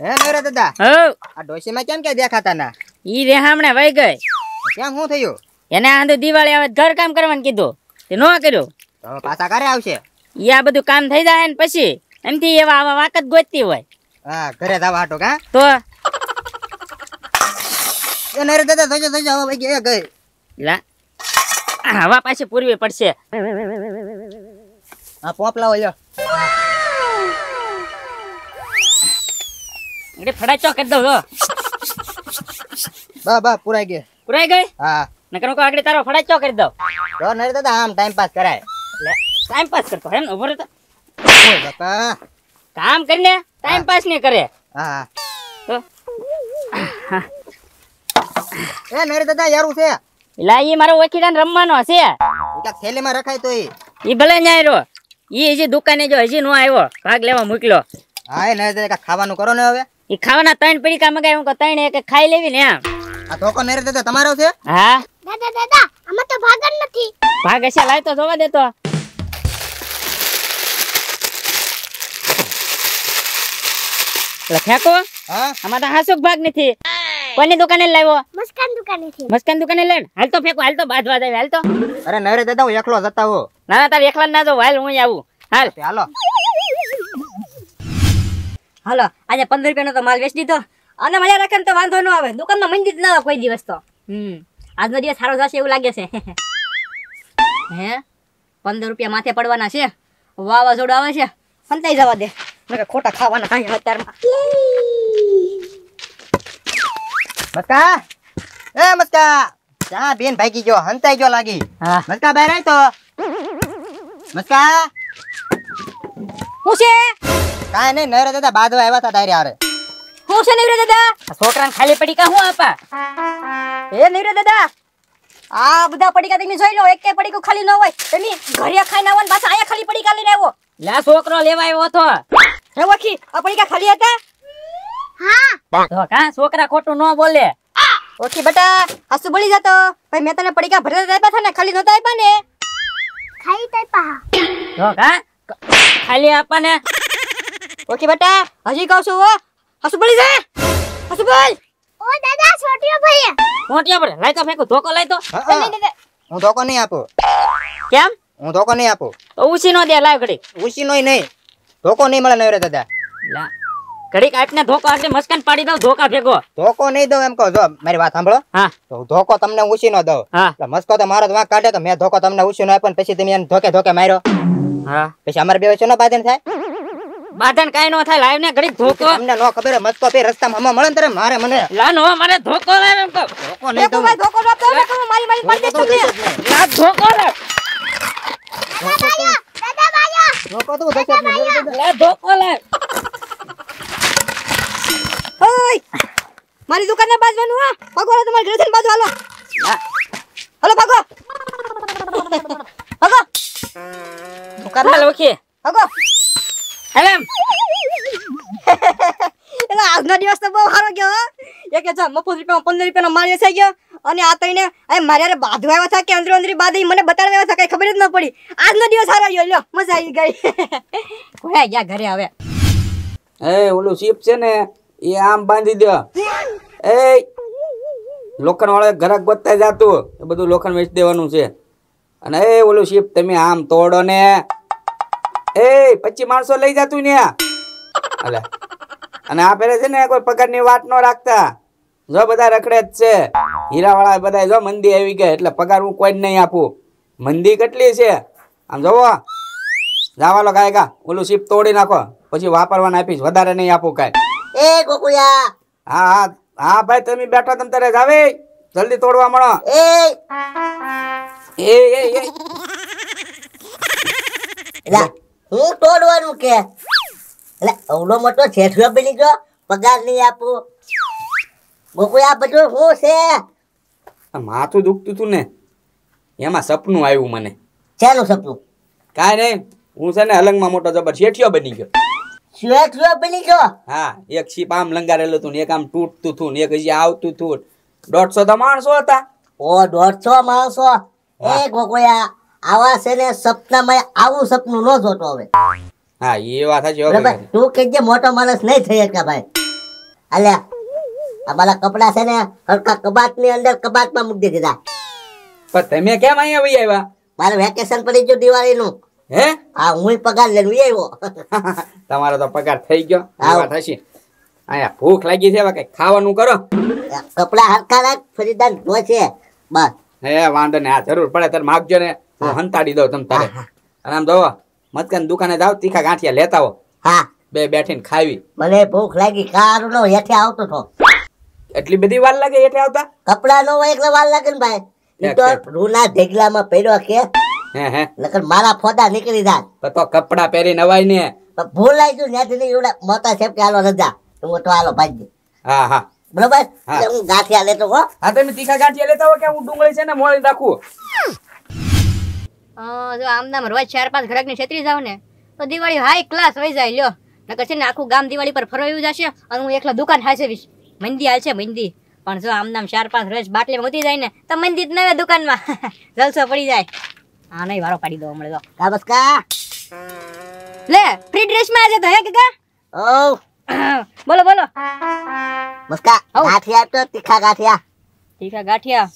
હે નવરા દાદા હવ આ ડોશી માં કેમ કે દેખાતા ના ઈ રે હમણે વઈ ગઈ કેમ શું થયું એને આંધો દિવાળી આવે ઘર કામ કરવાનું કીધું તે નો કર્યું હવે પાછા કરે આવશે ઈ આ બધું કામ થઈ જાય ને પછી એમથી એવા આવા વાકત ગોતતી હોય હા ઘરે જ હાટો કા તો એ નરે દાદા થઈ જાવ થઈ જાવ હવે ગઈ ગઈ લા હવા પાછી પૂરવી પડશે આ પોપલા હોય એટલે ફડા ચોક કરી દો બા બા પુરાઈ ગઈ પુરાઈ ગઈ હા નકર કો આગળ તારો ફડા ચોક કરી દઉં તો નરે દાદા આમ ટાઈમ પાસ કરાય એટલે ટાઈમ પાસ કરતો હે ને ઉભો રહેતો બાપા કામ કરીને ટાઈમ પાસ ને કરે હા એ નરે દાદા યારું છે એલા ઈ મારો ઓળખીડાને રમવાનો છે એટલે થેલીમાં રખાય તો ઈ ઈ ભલે ન્યાય રો ઈ હજી દુકાને જો હજી નો આવ્યો ભાગ લેવા મૂકલો હા એ નરે દાદા ખાવાનું કરો ને હવે એ ખાવાના ત્રણ પડીકા મગાય હું તણ એક ખાઈ લેવી ને આ ધોકો મેરે દેતો તમારો છે હા દાદા દાદા આમાં તો ભાગન નથી ભાગ હશે લાય તો જોવા દેતો લખ્યાકો હા આમાં હાસુક ભાગ નથી કોની દુકાને લાવ્યો મસ્કાન દુકાને થી મસ્કાન દુકાને લઈને હાલ તો ફેકો હાલ તો બાજવા જાય હાલ તો અરે નરે દાદા હું એકલો જતા હો ના ના તાર એકલા ના જો હાલ હું આવું હાલ હાલો હલો આજે પંદર રૂપિયાનો તો માલ વેચી દીધો અને મજા રાખે તો વાંધો ન આવે દુકાનમાં મંદી જ ના કોઈ દિવસ તો હમ આજનો દિવસ સારો થશે એવું લાગે છે હે પંદર રૂપિયા માથે પડવાના છે વાવાઝોડું આવે છે સંતાઈ જવા દે મને ખોટા ખાવાના કાંઈ અત્યારમાં મસ્કા એ મસ્કા જા બેન ભાગી ગયો હંતાઈ ગયો લાગી મસ્કા બહાર તો મસ્કા હું છે કાંઈ નઈ નવરા દાદા બાંધવા આવ્યા હતા તારે આરે હું છે નવરા દાદા છોકરાને ખાલી પડી કા હું આપા એ નવરા દાદા આ બધા પડીકા તમે જોઈ લો એક પડીકું ખાલી ન હોય તમે ઘરે ખાઈને આવો ને પાછા આયા ખાલી પડીકા લઈને આવો લે છોકરો લેવા આવ્યો તો હે વખી આ પડીકા ખાલી હતા હા તો કા છોકરા ખોટું ન બોલે ઓકે બેટા હાસુ બોલી જાતો ભાઈ મેં તને પડીકા ભરતા આપ્યા હતા ને ખાલી નતા આપ્યા ને ખાલી આપ્યા હા તો કા ખાલી આપા ને ઓકે બેટા હજી કહું છું હસુ પડી જા હસુ બોલ ઓ દાદા છોટીઓ ભાઈ મોટીઓ પર લઈ તો ફેંકો ધોકો લઈ તો હું ધોકો નહીં આપું કેમ હું ધોકો નહીં આપું તો ઉસી નો દે લાવ ઘડી ઉસી નોય નહીં ધોકો નહીં મળે નવરે દાદા લા ઘડી કાટ ને ધોકો આટલે મસ્કન પાડી દઉં ધોકા ભેગો ધોકો નહીં દઉં એમ કહો જો મારી વાત સાંભળો હા તો ધોકો તમને ઉછી નો દઉં હા મસ્કો તો મારો વાંક કાઢે તો મેં ધોકો તમને ઉછી નો આપ્યો પછી તમે એને ધોકે ધોકે માર્યો હા પછી અમારે બે વચ્ચે નો બાધન થાય બાધન કઈ નો થાય લાઈવ ને ઘડી ધોકો અમને નો ખબર મત તો પે રસ્તા માં મળે તરે મારે મને લા નો મને ધોકો લાવ એમ તો ધોકો નહીં તો ભાઈ ધોકો ન તો ને તમે મારી મારી મારી દે તમે લા ધોકો લે દાદા બાયા દાદા બાયા ધોકો તો દેખો લે ધોકો લે પંદર રૂપિયાનો માલ વેચાઈ ગયો અને આ તઈને એ મારે અરે બાંધવા આવ્યા હતા કે મને બતાડવા આવ્યા કઈ ખબર જ ન પડી આજનો દિવસ સારો મજા આવી ગઈ એ ઓલું શિપ છે ને એ આમ બાંધી દો એ લોખંડ વાળા ઘરાક ગોતતા જાતું એ બધું લોખંડ વેચી દેવાનું છે અને એ ઓલું શિપ તમે આમ તોડો ને એ પછી માણસો લઈ જતું ને અલ્યા અને આ પહેરે છે ને કોઈ પગારની વાત ન રાખતા જો બધા રખડે જ છે હીરાવાળા બધા જો મંદી આવી ગયા એટલે પગાર હું કોઈ જ નહીં આપું મંદી કેટલી છે આમ જોવો જાવાલો કાંઈ કા ઓલું શીપ તોડી નાખો પછી વાપરવાને આપીશ વધારે નહીં આપું કાંઈ એ કોકુયા હા હા હા ભાઈ તમે બેઠો તમે તારે જાવે જલ્દી તોડવા મળો એ એ એ હું તોડવાનું કે એટલે મોટો છેઠરો બની ગયો પગાર નહીં આપો બોકો આ બધું શું છે માથું દુખતું તું ને એમાં સપનું આવ્યું મને શેનું સપનું કાંઈ નહીં હું છે ને અલંગમાં મોટો જબર શેઠિયો બની ગયો શેઠિયો બની ગયો હા એક શીપ આમ લંગારેલું હતું ને એક આમ તૂટતું હતું ને એક હજી આવતું હતું દોઢસો તો માણસો હતા ઓ દોઢસો માણસો એ ગોકોયા આવા છે ને સપનામાં આવું સપનું ન જોતો હવે હા એ વાત સાચી બરાબર તું કેજે મોટો માણસ નહીં થઈ શકે ભાઈ અલ્યા આ મારા કપડા છે ને હરકા કબાટ ની અંદર કબાટ માં મૂકી દીધા પણ તમે કેમ અહીંયા વહી આવ્યા મારે વેકેશન પડી ગયું દિવાળી નું હે હા હું પગાર લઈને વહી આવ્યો તમારો તો પગાર થઈ ગયો વાત થશે અહીંયા ભૂખ લાગી છે કઈ ખાવાનું કરો કપડા હરકા રાખ ફરીદાન પહોંચે બસ હે વાંધો ને આ જરૂર પડે તારે માગજો ને હું હંતાડી દઉં તમ તારે આરામ આમ મતકન દુકાને જાવ તીખા ગાંઠિયા લેતા હો હા બે બેઠીને ખાવી મને ભૂખ લાગી કારો નો હેઠે આવતો તો એટલી બધી વાર લાગે હેઠે આવતા કપડા નો એકલા વાર લાગે ને ભાઈ તો રૂના ઢેગલામાં પડ્યો કે હે હે નકર મારા ફોટા નીકળી જાય તો કપડા પહેરી નવાય ને ભૂલાઈ ગયું ન્યાથી ને એવડા મોટા સેફ કે હાલો રજા હું તો હાલો ભાજી હા હા બરોબર હું ગાંઠિયા લેતો હો હા તમે તીખા ગાંઠિયા લેતા હો કે હું ડુંગળી છે ને મોળી રાખું જો આમદામ રોજ ચાર પાંચ ઘરાકની છેતરી જાવ ને તો દિવાળી હાઈ ક્લાસ વહી જાય લ્યો નકર છે ને આખું ગામ દિવાળી પર ફરવા ફરવાયું જશે અને હું એકલા દુકાન હાચવીશ મંદી હાલ છે મંદી પણ જો આમદામ ચાર પાંચ રસ બાટલી મૂકી જાય ને તો મંદી જ નવે દુકાનમાં જલસો પડી જાય હા નહીં વારો પાડી દો હમણાં તો લે ફ્રી ડ્રેસમાં આજે તો હે કાકા ઓ બોલો બોલો મસ્કા ગાઠિયા તો તીખા ગાઠિયા તીખા ગાઠિયા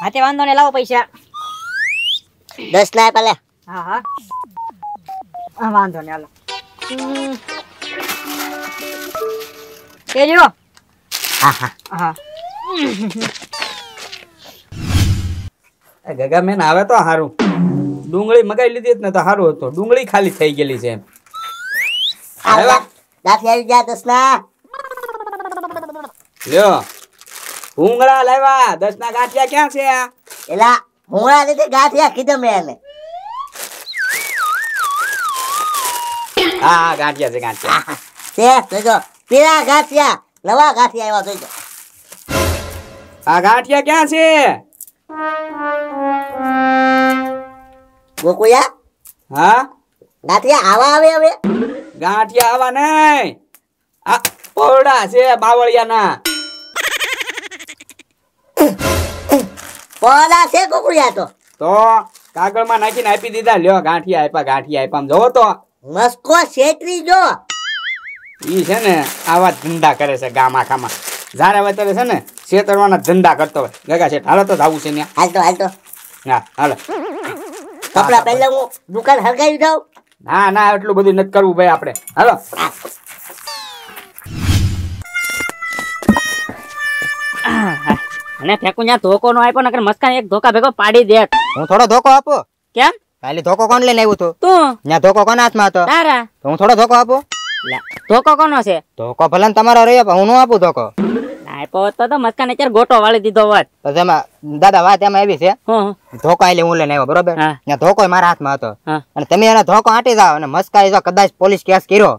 હાથે વાંધો ને લાવો પૈસા દસ ના પેલે હા હા વાંધો નહીં હાલો એ જો હા હા ગગા મેન આવે તો હારું ડુંગળી મગાવી લીધી ને તો સારું હતું ડુંગળી ખાલી થઈ ગયેલી છે દાખી આવી ગયા દસના લ્યો ભૂંગળા લેવા દસના ગાંઠિયા ક્યાં છે એલા હું આ રીતે ગાંઠ રાખી તમે એને હા ગાંઠિયા છે ગાંઠિયા તે જોજો પીળા ગાંઠિયા નવા ગાંઠિયા આવ્યા જોજો આ ગાંઠિયા ક્યાં છે ગોકુયા હા ગાંઠિયા આવા આવે હવે ગાંઠિયા આવા નહીં આ પોડા છે બાવળિયાના કોલા છે કુકડિયા તો તો માં નાખીને આપી દીધા લ્યો ગાંઠી આપ્યા ગાંઠી આપ્યા જો તો મસ્કો શેતરી જો ઈ છે ને આવા ધંધા કરે છે ગામ આખામાં જાણે વતરે છે ને શેતરવાના ધંધા કરતો હોય ગગા શેઠ હાલો તો ધાવું છે ને હાલતો હાલતો હા હાલો કપડા પહેલા હું દુકાન હરગાવી દઉં ના ના એટલું બધું નથી કરવું ભાઈ આપણે હાલો હા અને ફેંકું જ્યાં ધોકો નો આપ્યો નકર મસ્કાન એક ધોકા ભેગો પાડી દે હું થોડો ધોકો આપો કેમ ખાલી ધોકો કોણ લઈને આવ્યું તું ત્યાં ધોકો કોના હાથમાં હતો તારા હું થોડો ધોકો આપો ધોકો કોનો છે ધોકો ભલે તમારો રહ્યો પણ હું નો આપું ધોકો આપ્યો ગોટો વાળી દીધો વાત તેમાં દાદા વાત એમાં એવી છે ધોકો એટલે લઈને આવ્યો બરોબર ત્યાં ધોકો મારા હાથમાં હતો અને તમે એને ધોકો આંટી જાવ અને મસ્કા જો કદાચ પોલીસ કેસ કર્યો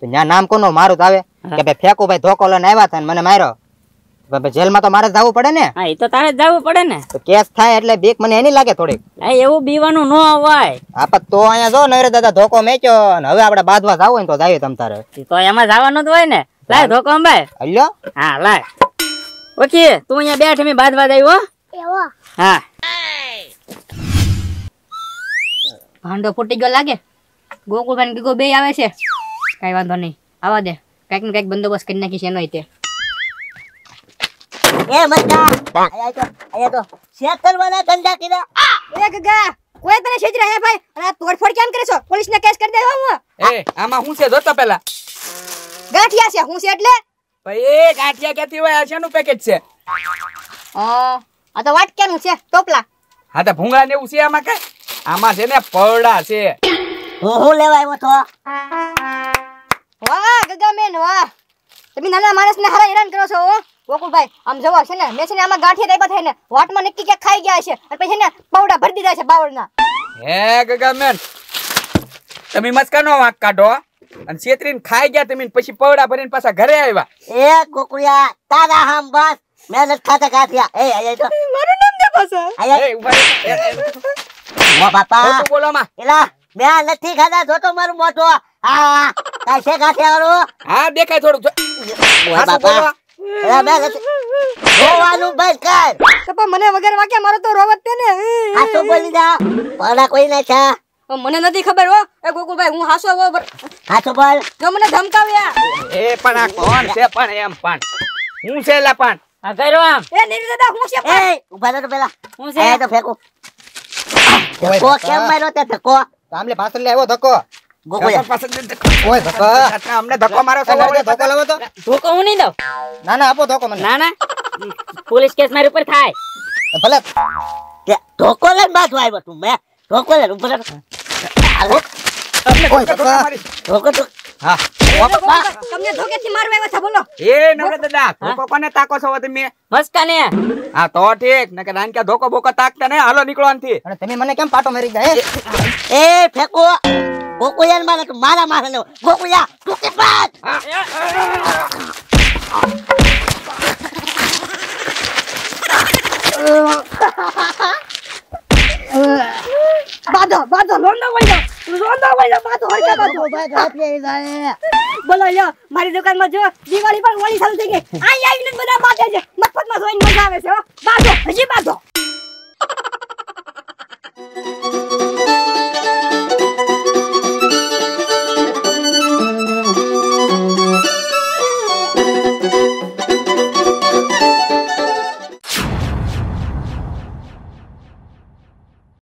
ત્યાં નામ કોનો મારું જ આવે કે ભાઈ ધોકો લઈને આવ્યા હતા મને માર્યો જેલમાં તો મારે જવું પડે ને હા એ તો તારે જવું પડે ને તો કેસ થાય એટલે બીક મને એની લાગે થોડીક હા એવું બીવાનું ન હોય આપ તો અહીંયા જો નરે દાદા ધોકો મેચ્યો અને હવે આપણે બાદવા જાવ હોય તો જાવી તમ તારે તો એમાં જવાનું જ હોય ને લાય ધોકો અંબાય હલ્યો હા લાય ઓકે તું અહીંયા બેઠ મે બાંધવા જાવ એવો હા ભાંડો ફૂટી ગયો લાગે ગોકુળભાઈ ગીગો બે આવે છે કઈ વાંધો નહીં આવા દે કાઈક ને કઈક બંદોબસ્ત કરી નાખીશ એનો તે એ મજા આયા કીધા એ ગગા કોઈ તને છેતરી આયા કેમ કરે છો પોલીસ ને કેસ કરી દેવા આમાં હું છે જોતો પેલા ગાંઠિયા છે હું છે એટલે ભાઈ ગાંઠિયા કેતી પેકેજ છે આ આ તો વાટક્યાનું છે ટોપલા હા તો ભૂંગળા ને એવું છે આમાં કઈ આમાં છે ને પવડા છે હું લેવા આવ્યો તો તમે નાના માણસને હારા હેરાન કરો છો ગોકુલભાઈ આમ જવા છે ને મેં છે ને આમાં ગાંઠિયા દાયબા થાય વાટમાં નક્કી ક્યાંક ખાઈ ગયા છે અને પછી ને પાવડા ભરી દીધા છે બાવળના હે ગગામેન તમે મસ્કાનો વાંક કાઢો અને છેતરીને ખાઈ ગયા તમે પછી પવડા ભરીને પાછા ઘરે આવ્યા એ કોકુયા તારા હમ બસ મેં ખાતા ખાથિયા એ આય તો મારું નામ દે પાછા આય ઉભા બાપા બોલો માં એલા મેં નથી ખાતા જો તો મારું મોટો આ કાઠે કાઠે વાળો હા દેખાય થોડું ઓય બાપા અરે બે રોવાનું બસ કર તો મને વગર વાક્યા મારો તો રોવત તે ને આ તો બોલી દા પડા કોઈ ના છા મને નથી ખબર હો એ ગોકુલભાઈ હું હાસો હો હાસો બોલ જો મને ધમકાવ્યા એ પણ આ કોણ છે પણ એમ પણ હું છે લા પણ આ ગયરો આમ એ નીર દાદા હું છે એ ઉભા તો પેલા હું છે એ તો ફેકો ધક્કો કેમ માર્યો તે ધક્કો આમલે પાછળ લેવો ધક્કો પોલીસ કેસ મારી ઉપર થાય ધોકો લઈને બાજુ આવ્યો ધોકો તમને ધોકે થી ધોકો કોને તાકો છો તમે મસ્કાને હા તો ઠીક નકે રાનકા ધોકો બોકો તાકતા ને હાલો નીકળો આનથી અને તમે મને કેમ પાટો મારી જાય એ ફેકો ગોકુલિયા મારે તું મારા મારે લો ગોકુલિયા તું કે પાસ બાધો બાધો લોંડો વઈલો લોંડો વઈલો બોલો લ્યો મારી દુકાનમાં જો દિવાળી પણ વળી ચાલુ થઈ ગઈ આઈ આઈને બધા બાધે છે મફતમાં જોઈને મજા આવે છે હો બાધો હજી બાધો